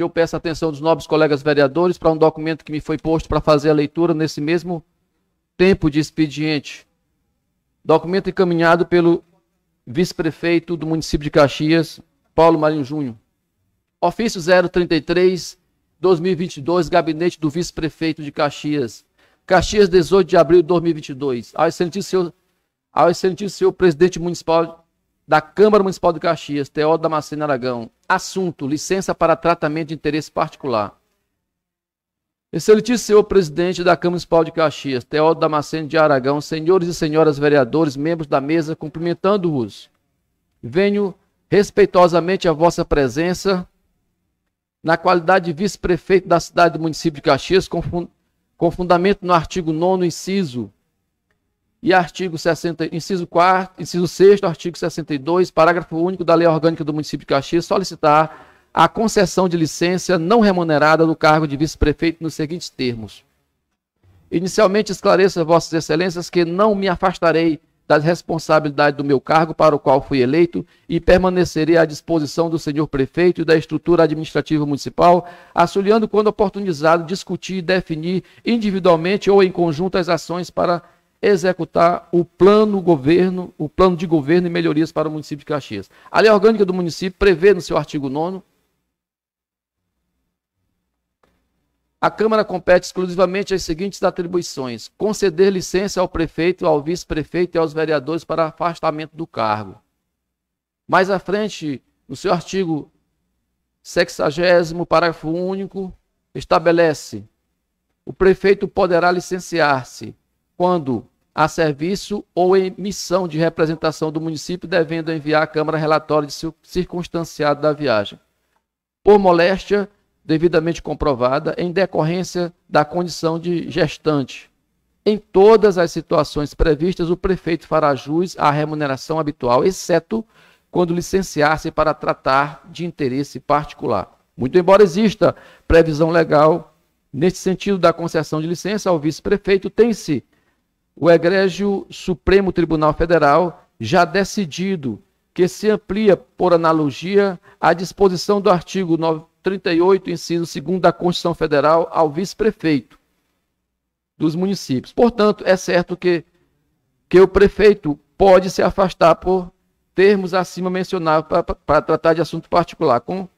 Eu peço a atenção dos nobres colegas vereadores para um documento que me foi posto para fazer a leitura nesse mesmo tempo de expediente. Documento encaminhado pelo vice-prefeito do município de Caxias, Paulo Marinho Júnior. Ofício 033 2022, gabinete do vice-prefeito de Caxias. Caxias, 18 de abril de 2022. Ao excelentíssimo senhor, ao excelentíssimo senhor presidente municipal da Câmara Municipal de Caxias, da Damasceno Aragão. Assunto: licença para tratamento de interesse particular. Excelentíssimo senhor presidente da Câmara Municipal de Caxias, da Damasceno de Aragão, senhores e senhoras vereadores, membros da mesa, cumprimentando-os. Venho respeitosamente à vossa presença na qualidade de vice-prefeito da cidade do município de Caxias, com, fundamento no artigo 9 inciso e artigo 60, inciso 4, inciso 6 artigo 62, parágrafo único da Lei Orgânica do Município de Caxias, solicitar a concessão de licença não remunerada do cargo de vice-prefeito nos seguintes termos. Inicialmente esclareço a vossas excelências que não me afastarei da responsabilidade do meu cargo para o qual fui eleito e permanecerei à disposição do senhor prefeito e da estrutura administrativa municipal, auxiliando quando oportunizado discutir e definir individualmente ou em conjunto as ações para executar o plano governo, o plano de governo e melhorias para o município de Caxias. A lei orgânica do município prevê no seu artigo 9 A Câmara compete exclusivamente as seguintes atribuições: conceder licença ao prefeito, ao vice-prefeito e aos vereadores para afastamento do cargo. Mais à frente, no seu artigo 60, parágrafo único, estabelece: o prefeito poderá licenciar-se quando a serviço ou em missão de representação do município, devendo enviar à Câmara relatório de circunstanciado da viagem. Por moléstia devidamente comprovada, em decorrência da condição de gestante. Em todas as situações previstas, o prefeito fará jus à remuneração habitual, exceto quando licenciar-se para tratar de interesse particular. Muito embora exista previsão legal nesse sentido da concessão de licença ao vice-prefeito, tem-se o egrégio Supremo Tribunal Federal, já decidido que se amplia, por analogia, a disposição do artigo 38, inciso 2 da Constituição Federal ao vice-prefeito dos municípios. Portanto, é certo que, que o prefeito pode se afastar por termos acima mencionados para tratar de assunto particular, com,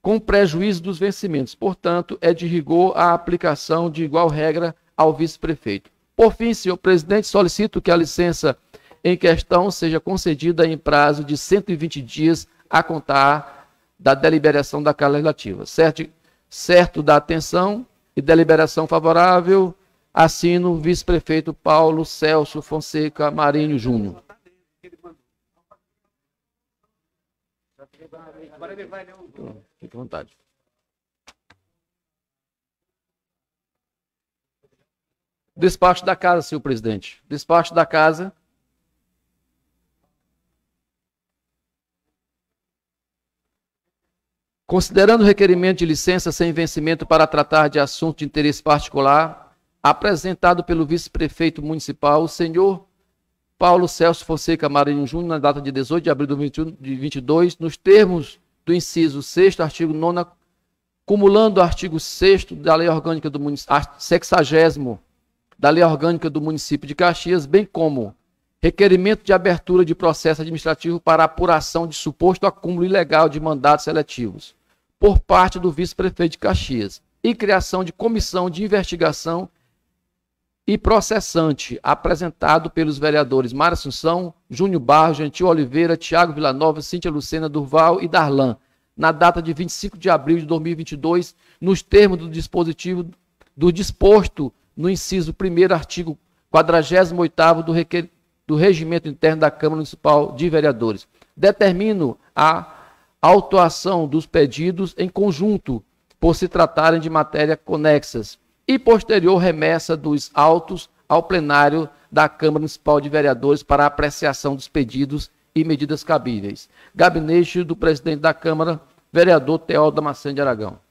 com prejuízo dos vencimentos. Portanto, é de rigor a aplicação de igual regra ao vice-prefeito. Por fim, senhor presidente, solicito que a licença em questão seja concedida em prazo de 120 dias a contar da deliberação da Casa Legislativa. Certo, certo da atenção e deliberação favorável, assino o vice-prefeito Paulo Celso Fonseca Marinho Júnior. Fique à vontade. Despacho da casa, senhor presidente. Despacho da casa. Considerando o requerimento de licença sem vencimento para tratar de assunto de interesse particular, apresentado pelo vice-prefeito municipal, o senhor Paulo Celso Fonseca Marinho Júnior, na data de 18 de abril de 2022, nos termos do inciso 6 artigo 9 cumulando o artigo 6 da Lei Orgânica do Município, 60 da Lei Orgânica do Município de Caxias, bem como requerimento de abertura de processo administrativo para apuração de suposto acúmulo ilegal de mandatos seletivos por parte do vice-prefeito de Caxias e criação de comissão de investigação e processante, apresentado pelos vereadores Mara Assunção, Júnior Barro, Gentil Oliveira, Tiago Villanova, Cíntia Lucena, Durval e Darlan, na data de 25 de abril de 2022, nos termos do dispositivo do disposto no inciso 1 artigo 48 do, requer... do Regimento Interno da Câmara Municipal de Vereadores. Determino a autuação dos pedidos em conjunto, por se tratarem de matéria conexas, e posterior remessa dos autos ao plenário da Câmara Municipal de Vereadores para apreciação dos pedidos e medidas cabíveis. Gabinete do presidente da Câmara, vereador Teodoro Macedo de Aragão.